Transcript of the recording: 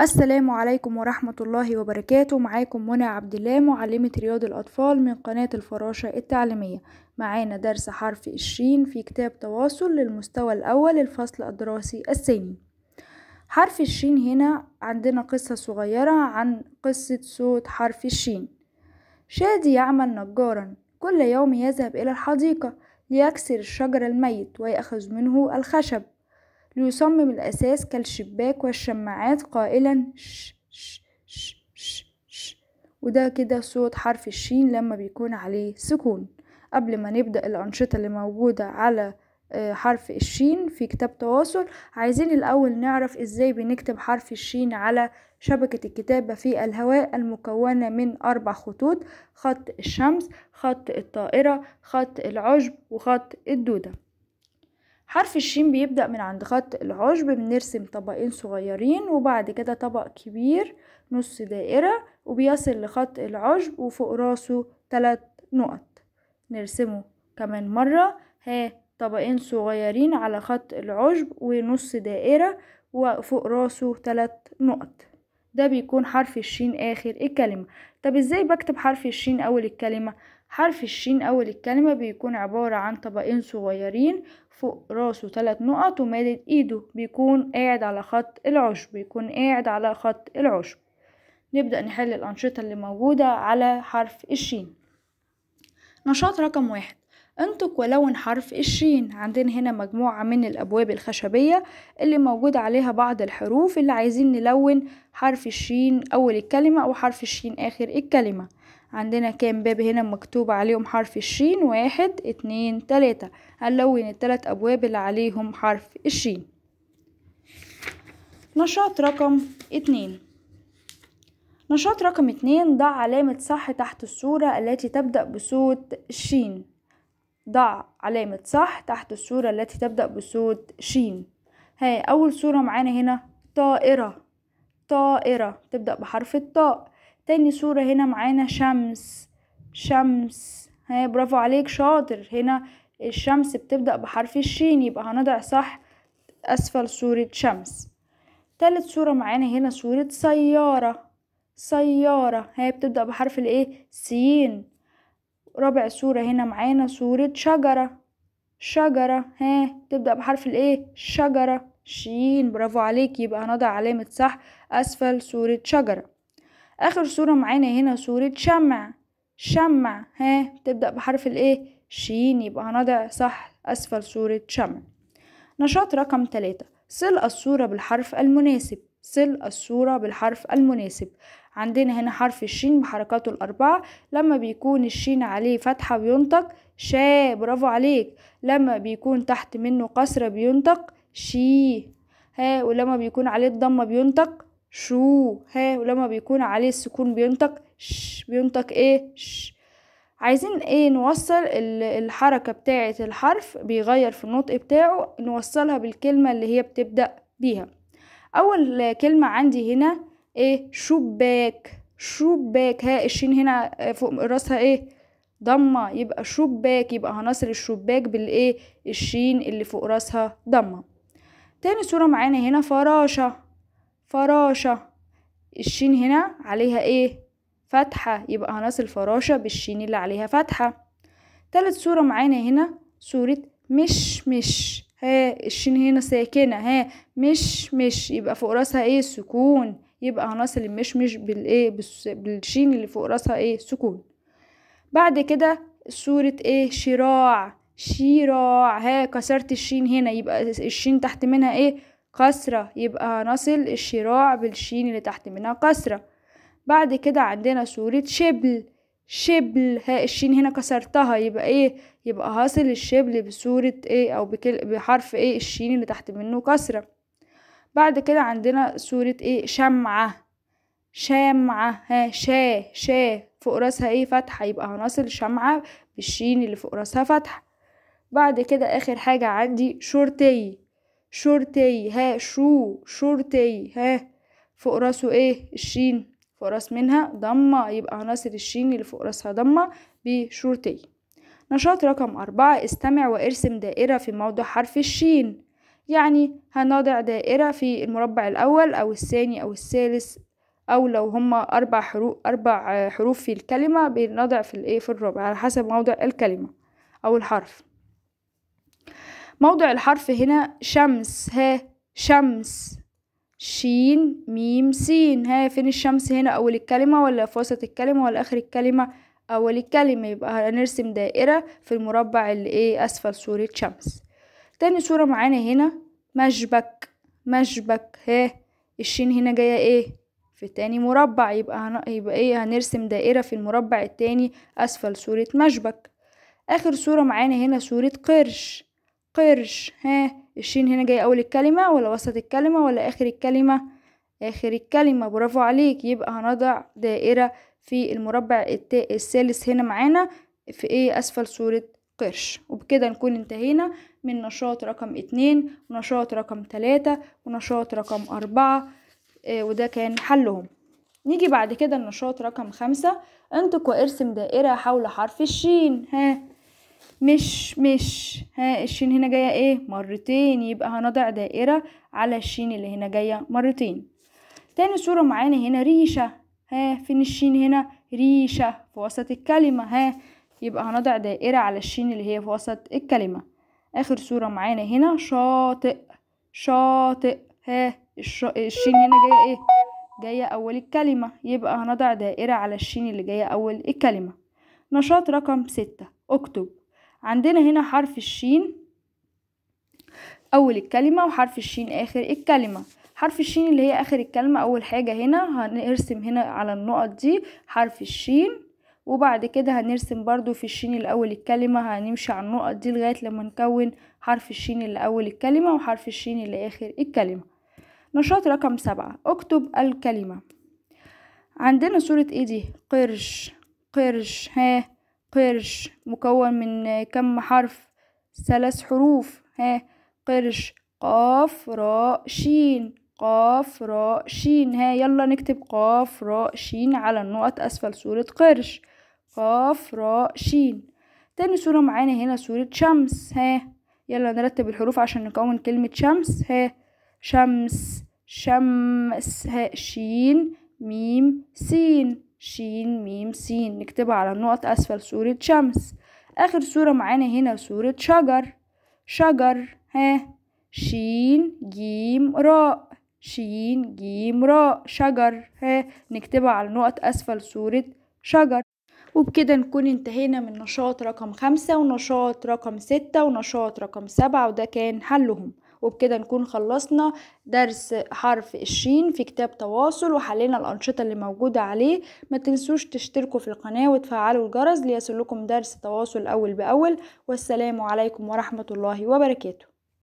السلام عليكم ورحمة الله وبركاته معاكم منى عبد الله معلمة رياض الأطفال من قناة الفراشة التعليمية معانا درس حرف الشين في كتاب تواصل للمستوى الأول الفصل الدراسي الثاني حرف الشين هنا عندنا قصة صغيرة عن قصة صوت حرف الشين شادي يعمل نجارا كل يوم يذهب إلى الحديقة ليكسر الشجر الميت ويأخذ منه الخشب ليصمم الأساس كالشباك والشماعات قائلا ش ش ش ش ش وده كده صوت حرف الشين لما بيكون عليه سكون قبل ما نبدأ الأنشطة اللي موجودة على آه، حرف الشين في كتاب تواصل عايزين الأول نعرف إزاي بنكتب حرف الشين على شبكة الكتابة في الهواء المكونة من أربع خطوط خط الشمس خط الطائرة خط العشب وخط الدودة حرف الشين بيبدأ من عند خط العشب بنرسم طبقين صغيرين وبعد كده طبق كبير نص دائرة وبيصل لخط العشب وفوق راسه تلات نقط نرسمه كمان مرة ها طبقين صغيرين على خط العشب ونص دائرة وفوق راسه تلات نقط ده بيكون حرف الشين آخر الكلمة طب ازاي بكتب حرف الشين أول الكلمة؟ حرف الشين أول الكلمة بيكون عبارة عن طبقين صغيرين فوق راسه ثلاث نقط ومادد ايده بيكون قاعد على خط العشب بيكون قاعد على خط العشب نبدأ نحل الأنشطة اللي موجودة على حرف الشين نشاط رقم واحد انطق ولون حرف الشين عندنا هنا مجموعة من الأبواب الخشبية اللي موجود عليها بعض الحروف اللي عايزين نلون حرف الشين أول الكلمة أو حرف الشين آخر الكلمة عندنا كام باب هنا مكتوب عليهم حرف الشين واحد اتنين تلاتة هنلون التلات أبواب اللي عليهم حرف الشين نشاط رقم اتنين نشاط رقم اتنين ضع علامة صح تحت الصورة التي تبدأ بصوت شين ضع علامة صح تحت الصورة التي تبدأ بصوت شين هاي أول صورة معانا هنا طائرة طائرة تبدأ بحرف الطاء تاني صورة هنا معانا شمس شمس ها برافو عليك شاطر هنا الشمس بتبدأ بحرف الشين يبقى هنضع صح أسفل صورة شمس تالت صورة معانا هنا صورة سيارة سيارة ها بتبدأ بحرف الايه سين رابع صورة هنا معانا صورة شجرة شجرة ها تبدأ بحرف الايه شجرة شين برافو عليك يبقى هنضع علامة صح أسفل صورة شجرة اخر صورة معانا هنا صورة شمع شمع ها تبدأ بحرف الايه شين يبقى هنضع صح اسفل صورة شمع نشاط رقم ثلاثة صل الصورة بالحرف المناسب صل الصورة بالحرف المناسب عندنا هنا حرف الشين بحركاته الأربعة لما بيكون الشين عليه فتحة بينطق شا برافو عليك لما بيكون تحت منه قصرة بينطق شي ها ولما بيكون عليه الضمة بينطق شو ها ولما بيكون عليه السكون بينطق ش بينطق ايه ش عايزين ايه نوصل الحركة بتاعة الحرف بيغير في النطق بتاعه نوصلها بالكلمة اللي هي بتبدأ بيها اول كلمة عندي هنا ايه شباك شباك ها الشين هنا فوق راسها ايه ضمة يبقى شباك يبقى هنصل الشباك بالايه الشين اللي فوق راسها ضمة تاني صورة معانا هنا فراشة فراشة الشين هنا عليها ايه فتحة يبقى هنصل فراشة بالشين اللي عليها فتحة تالت صورة معانا هنا صورة مش مش ها الشين هنا ساكنة ها مش مش يبقى فوق راسها ايه سكون يبقى هنصل المشمش بالايه بالشين اللي فوق راسها ايه سكون بعد كده صورة ايه شراع شراع ها كسرت الشين هنا يبقى الشين تحت منها ايه قسرة يبقى هنصل الشراع بالشين اللي تحت منها قسرة بعد كده عندنا صورة شبل شبل ها الشين هنا كسرتها يبقى ايه يبقى هصل الشبل بصورة ايه او بكل بحرف ايه الشين اللي تحت منه كسرة بعد كده عندنا صورة ايه شمعة شمعة ها شا شا فوق راسها ايه فتحة يبقى هنصل شمعة بالشين اللي فوق راسها فتحة بعد كده اخر حاجة عندي شرطي شورتي ها شو شورتي ها فوق راسه ايه الشين فوق راس منها ضمة يبقى عناصر الشين اللي فوق راسها ضمة بشورتي نشاط رقم أربعة استمع وارسم دائرة في موضع حرف الشين يعني هنضع دائرة في المربع الأول أو الثاني أو الثالث أو لو هما أربع حروف أربع حروف في الكلمة بنضع في الإيه في الرابع على حسب موضع الكلمة أو الحرف موضع الحرف هنا شمس ها شمس شين ميم سين ها فين الشمس هنا أول الكلمة ولا في وسط الكلمة ولا آخر الكلمة أول الكلمة يبقى هنرسم دائرة في المربع اللي إيه أسفل صورة شمس تاني صورة معانا هنا مشبك مشبك ها الشين هنا جاية إيه في تاني مربع يبقى, هن... يبقى ايه هنرسم دائرة في المربع التاني أسفل صورة مشبك آخر صورة معانا هنا صورة قرش قرش ها الشين هنا جاي أول الكلمة ولا وسط الكلمة ولا آخر الكلمة آخر الكلمة برافو عليك يبقى هنضع دائرة في المربع الثالث هنا معانا في ايه أسفل صورة قرش وبكده نكون انتهينا من نشاط رقم اتنين ونشاط رقم تلاتة ونشاط رقم أربعة اه وده كان حلهم نيجي بعد كده النشاط رقم خمسة انطق وارسم دائرة حول حرف الشين ها مش مش ها الشين هنا جاية ايه مرتين يبقى هنضع دائرة على الشين اللي هنا جاية مرتين تاني صورة معانا هنا ريشة ها فين الشين هنا ريشة في وسط الكلمة ها يبقى هنضع دائرة على الشين اللي هي في وسط الكلمة آخر صورة معانا هنا شاطئ شاطئ ها الش... الشين هنا جاية ايه جاية أول الكلمة يبقى هنضع دائرة على الشين اللي جاية أول الكلمة نشاط رقم ستة اكتب عندنا هنا حرف الشين أول الكلمة وحرف الشين آخر الكلمة حرف الشين اللي هي آخر الكلمة أول حاجة هنا هنرسم هنا على النقط دي حرف الشين وبعد كده هنرسم برضو في الشين الأول الكلمة هنمشي على النقط دي لغاية لما نكون حرف الشين اللي أول الكلمة وحرف الشين اللي آخر الكلمة نشاط رقم سبعة اكتب الكلمة عندنا صورة ايه دي قرش قرش ها قرش مكون من كم حرف ثلاث حروف ها قرش قاف راء شين قاف راء شين ها يلا نكتب قاف راء شين على النقط أسفل صورة قرش قاف راء شين تاني صورة معانا هنا صورة شمس ها يلا نرتب الحروف عشان نكون كلمة شمس ها شمس شمس ها شين ميم سين شين ميم سين نكتبها على النقط أسفل صورة شمس آخر صورة معانا هنا صورة شجر شجر ها شين جيم راء شين جيم راء شجر ها نكتبها على النقط أسفل صورة شجر وبكده نكون انتهينا من نشاط رقم خمسة ونشاط رقم ستة ونشاط رقم سبعة وده كان حلهم وبكده نكون خلصنا درس حرف الشين في كتاب تواصل وحلينا الأنشطة اللي موجودة عليه ما تنسوش تشتركوا في القناة وتفعلوا الجرس ليصلكم درس تواصل أول بأول والسلام عليكم ورحمة الله وبركاته